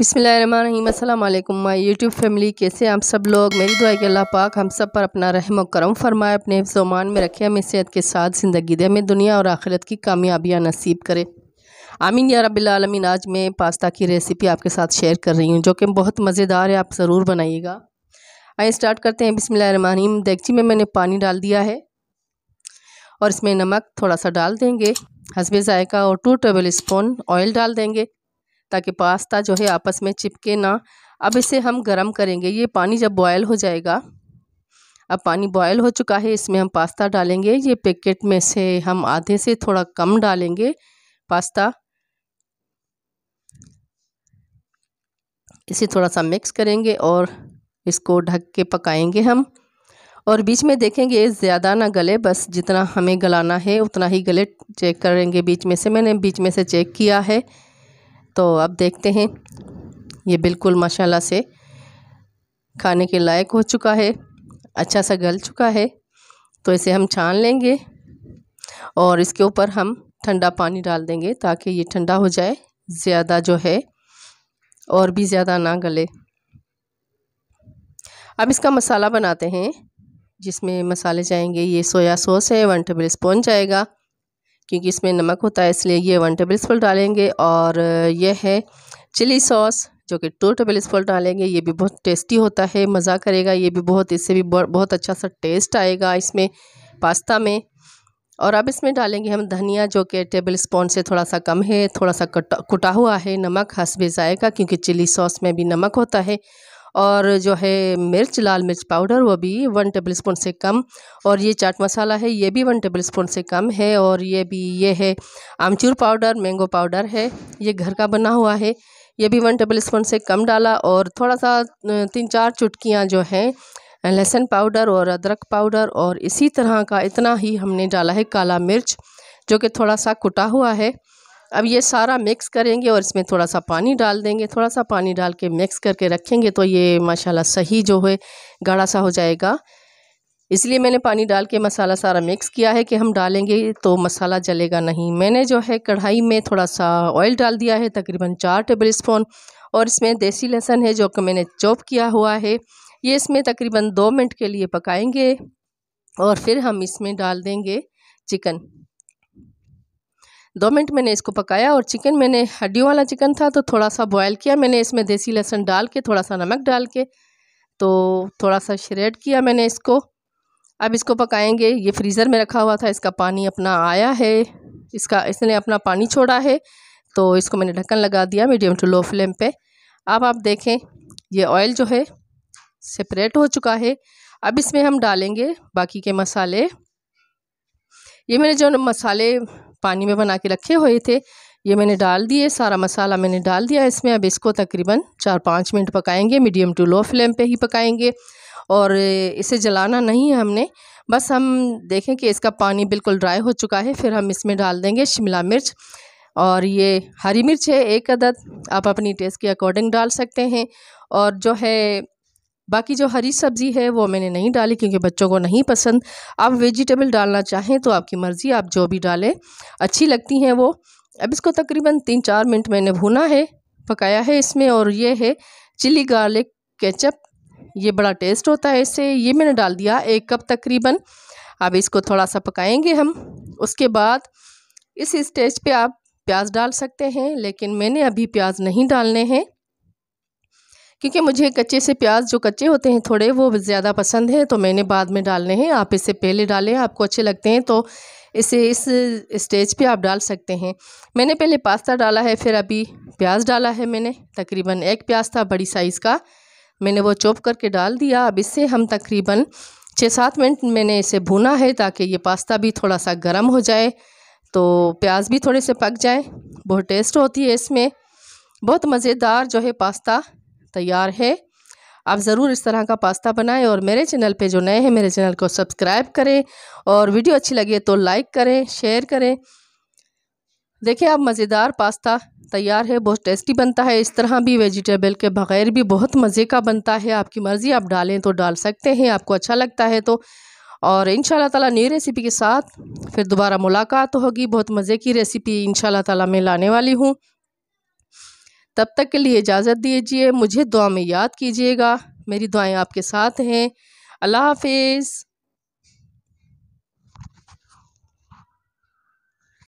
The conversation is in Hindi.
बिसमीम अल्लाम माई यूट्यूब फैमिली कैसे आप सब लोग मेरी दुआ के अल्लाह पाक हम सब पर अपना रहम करम फरमाए अपने हिफ्जमान में रखे हमें सेहत के साथ ज़िंदगी दे हमें दुनिया और आखिरत की कामयाबियाँ नसीब करे आमीन या रबालमीन आज मैं पास्ता की रेसिपी आपके साथ शेयर कर रही हूँ जो कि बहुत मज़ेदार है आप ज़रूर बनाइएगा आइए स्टार्ट करते हैं बिसमीम देगची में मैंने पानी डाल दिया है और इसमें नमक थोड़ा सा डाल देंगे हसबे ज़ायका और टू टेबल स्पून ऑयल डाल देंगे ताकि पास्ता जो है आपस में चिपके ना अब इसे हम गरम करेंगे ये पानी जब बॉयल हो जाएगा अब पानी बॉयल हो चुका है इसमें हम पास्ता डालेंगे ये पैकेट में से हम आधे से थोड़ा कम डालेंगे पास्ता इसे थोड़ा सा मिक्स करेंगे और इसको ढक के पकाएंगे हम और बीच में देखेंगे ज़्यादा ना गले बस जितना हमें गलाना है उतना ही गले चेक करेंगे बीच में से मैंने बीच में से चेक किया है तो अब देखते हैं ये बिल्कुल माशाल्लाह से खाने के लायक हो चुका है अच्छा सा गल चुका है तो इसे हम छान लेंगे और इसके ऊपर हम ठंडा पानी डाल देंगे ताकि ये ठंडा हो जाए ज़्यादा जो है और भी ज़्यादा ना गले अब इसका मसाला बनाते हैं जिसमें मसाले जाएंगे ये सोया सॉस है वन टेबल स्पून जाएगा क्योंकि इसमें नमक होता है इसलिए ये वन टेबल स्पून डालेंगे और यह है चिली सॉस जो कि टू टेबल स्पून डालेंगे ये भी बहुत टेस्टी होता है मज़ा करेगा ये भी बहुत इससे भी बहुत अच्छा सा टेस्ट आएगा इसमें पास्ता में और अब इसमें डालेंगे हम धनिया जो कि टेबल स्पून से थोड़ा सा कम है थोड़ा सा कटा कुटा हुआ है नमक हंस भी जाएगा क्योंकि चिली सॉस में भी नमक होता है और जो है मिर्च लाल मिर्च पाउडर वो भी वन टेबल स्पून से कम और ये चाट मसाला है ये भी वन टेबल स्पून से कम है और ये भी ये है आमचूर पाउडर मैंगो पाउडर है ये घर का बना हुआ है ये भी वन टेबल स्पून से कम डाला और थोड़ा सा तीन चार चुटकियाँ जो हैं लहसुन पाउडर और अदरक पाउडर और इसी तरह का इतना ही हमने डाला है काला मिर्च जो कि थोड़ा सा कुटा हुआ है अब ये सारा मिक्स करेंगे और इसमें थोड़ा सा पानी डाल देंगे थोड़ा सा पानी डाल के मिक्स करके रखेंगे तो ये माशाल्लाह सही जो है गाढ़ा सा हो जाएगा इसलिए मैंने पानी डाल के मसाला सारा मिक्स किया है कि हम डालेंगे तो मसाला जलेगा नहीं मैंने जो है कढ़ाई में थोड़ा सा ऑयल डाल दिया है तकरीबन चार टेबल स्पून और इसमें देसी लहसुन है जो कि मैंने चॉप किया हुआ है ये इसमें तकरीबन दो मिनट के लिए पकाएंगे और फिर हम इसमें डाल देंगे चिकन दो मिनट मैंने इसको पकाया और चिकन मैंने हड्डियों वाला चिकन था तो थोड़ा सा बॉयल किया मैंने इसमें देसी लहसुन डाल के थोड़ा सा नमक डाल के तो थोड़ा सा श्रेड किया मैंने इसको अब इसको पकाएंगे ये फ्रीज़र में रखा हुआ था इसका पानी अपना आया है इसका इसने अपना पानी छोड़ा है तो इसको मैंने ढक्कन लगा दिया मीडियम टू लो फ्लेम पे अब आप देखें ये ऑयल जो है सेपरेट हो चुका है अब इसमें हम डालेंगे बाकी के मसाले ये मैंने जो मसाले पानी में बना के रखे हुए थे ये मैंने डाल दिए सारा मसाला मैंने डाल दिया इसमें अब इसको तकरीबन चार पाँच मिनट पकाएंगे मीडियम टू लो फ्लेम पे ही पकाएंगे और इसे जलाना नहीं है हमने बस हम देखें कि इसका पानी बिल्कुल ड्राई हो चुका है फिर हम इसमें डाल देंगे शिमला मिर्च और ये हरी मिर्च है एक अदद आप अपनी टेस्ट के अकॉर्डिंग डाल सकते हैं और जो है बाकी जो हरी सब्ज़ी है वो मैंने नहीं डाली क्योंकि बच्चों को नहीं पसंद आप वेजिटेबल डालना चाहें तो आपकी मर्ज़ी आप जो भी डालें अच्छी लगती हैं वो अब इसको तकरीबन तीन चार मिनट मैंने भुना है पकाया है इसमें और ये है चिली गार्लिक केचप ये बड़ा टेस्ट होता है इससे ये मैंने डाल दिया एक कप तकरीबन अब इसको थोड़ा सा पकाएंगे हम उसके बाद इस स्टेज पे आप प्याज डाल सकते हैं लेकिन मैंने अभी प्याज नहीं डालने हैं क्योंकि मुझे कच्चे से प्याज जो कच्चे होते हैं थोड़े वो ज़्यादा पसंद है तो मैंने बाद में डालने हैं आप इसे पहले डालें आपको अच्छे लगते हैं तो इसे इस स्टेज पे आप डाल सकते हैं मैंने पहले पास्ता डाला है फिर अभी प्याज डाला है मैंने तकरीबन एक प्याज था बड़ी साइज़ का मैंने वो चॉप करके डाल दिया अब इससे हम तकरीबन छः सात मिनट मैंने इसे भुना है ताकि ये पास्ता भी थोड़ा सा गर्म हो जाए तो प्याज भी थोड़े से पक जाए बहुत टेस्ट होती है इसमें बहुत मज़ेदार जो है पास्ता तैयार है आप ज़रूर इस तरह का पास्ता बनाएं और मेरे चैनल पे जो नए हैं मेरे चैनल को सब्सक्राइब करें और वीडियो अच्छी है तो लाइक करें शेयर करें देखिए आप मज़ेदार पास्ता तैयार है बहुत टेस्टी बनता है इस तरह भी वेजिटेबल के बग़ैर भी बहुत मज़े का बनता है आपकी मर्ज़ी आप डालें तो डाल सकते हैं आपको अच्छा लगता है तो और इन तला नई रेसिपी के साथ फिर दोबारा मुलाकात होगी बहुत मज़े की रेसिपी इन ताला मैं लाने वाली हूँ तब तक के लिए इजाज़त दीजिए मुझे दुआ में याद कीजिएगा मेरी दुआएं आपके साथ हैं अल्लाह हाफिज़